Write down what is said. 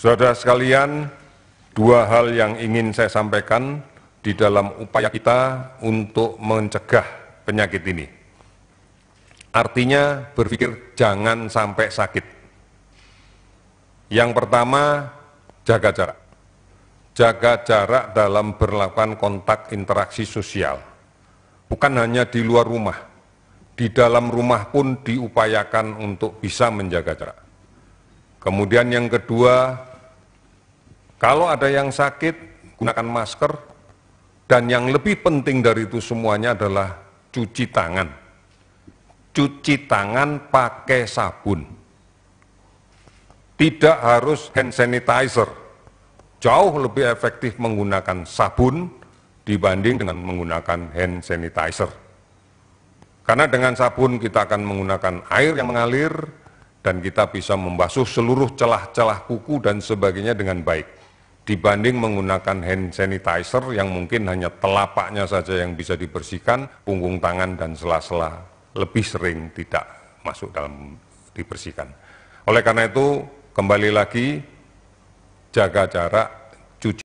Saudara sekalian, dua hal yang ingin saya sampaikan di dalam upaya kita untuk mencegah penyakit ini. Artinya berpikir jangan sampai sakit. Yang pertama, jaga jarak. Jaga jarak dalam berlakukan kontak interaksi sosial. Bukan hanya di luar rumah, di dalam rumah pun diupayakan untuk bisa menjaga jarak. Kemudian yang kedua, kalau ada yang sakit, gunakan masker. Dan yang lebih penting dari itu semuanya adalah cuci tangan. Cuci tangan pakai sabun. Tidak harus hand sanitizer. Jauh lebih efektif menggunakan sabun dibanding dengan menggunakan hand sanitizer. Karena dengan sabun kita akan menggunakan air yang mengalir dan kita bisa membasuh seluruh celah-celah kuku dan sebagainya dengan baik dibanding menggunakan hand sanitizer yang mungkin hanya telapaknya saja yang bisa dibersihkan, punggung tangan dan sela-sela lebih sering tidak masuk dalam dibersihkan. Oleh karena itu, kembali lagi jaga jarak, cuci